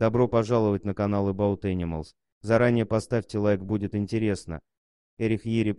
Добро пожаловать на канал About Animals. Заранее поставьте лайк, будет интересно. Эрих Ери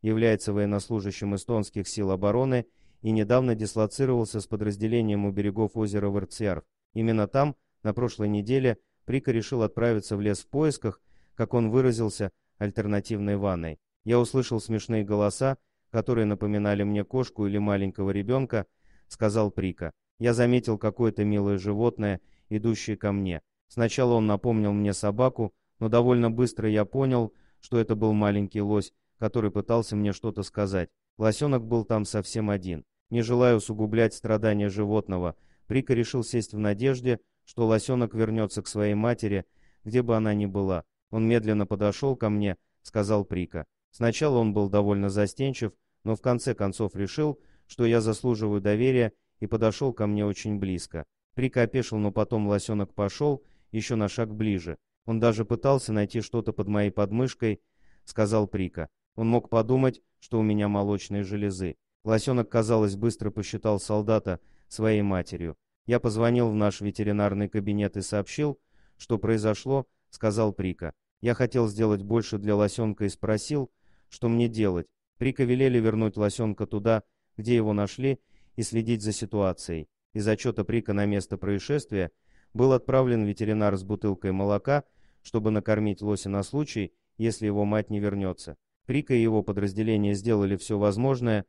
является военнослужащим эстонских сил обороны и недавно дислоцировался с подразделением у берегов озера Верцер. Именно там, на прошлой неделе, Прика решил отправиться в лес в поисках, как он выразился, альтернативной ванной. Я услышал смешные голоса, которые напоминали мне кошку или маленького ребенка, сказал Прика. Я заметил какое-то милое животное, идущее ко мне. Сначала он напомнил мне собаку, но довольно быстро я понял, что это был маленький лось, который пытался мне что-то сказать. Лосенок был там совсем один. Не желая усугублять страдания животного, Прика решил сесть в надежде, что лосенок вернется к своей матери, где бы она ни была. Он медленно подошел ко мне, сказал Прика. Сначала он был довольно застенчив, но в конце концов решил, что я заслуживаю доверия, и подошел ко мне очень близко. Прика опешил, но потом лосенок пошел, еще на шаг ближе. Он даже пытался найти что-то под моей подмышкой, сказал Прика. Он мог подумать, что у меня молочные железы. Лосенок, казалось, быстро посчитал солдата своей матерью. Я позвонил в наш ветеринарный кабинет и сообщил, что произошло, сказал Прика. Я хотел сделать больше для лосенка и спросил, что мне делать. Прика велели вернуть лосенка туда, где его нашли, и следить за ситуацией. Из отчета Прика на место происшествия – был отправлен ветеринар с бутылкой молока, чтобы накормить лося на случай, если его мать не вернется. Прика и его подразделение сделали все возможное,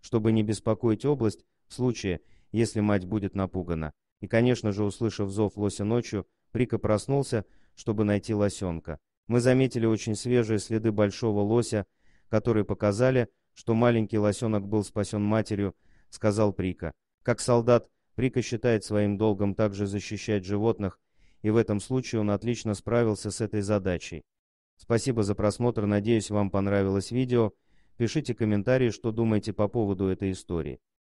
чтобы не беспокоить область в случае, если мать будет напугана. И, конечно же, услышав зов лося ночью, Прика проснулся, чтобы найти лосенка. Мы заметили очень свежие следы большого лося, которые показали, что маленький лосенок был спасен матерью, сказал Прика. Как солдат, Прика считает своим долгом также защищать животных, и в этом случае он отлично справился с этой задачей. Спасибо за просмотр, надеюсь, вам понравилось видео. Пишите комментарии, что думаете по поводу этой истории.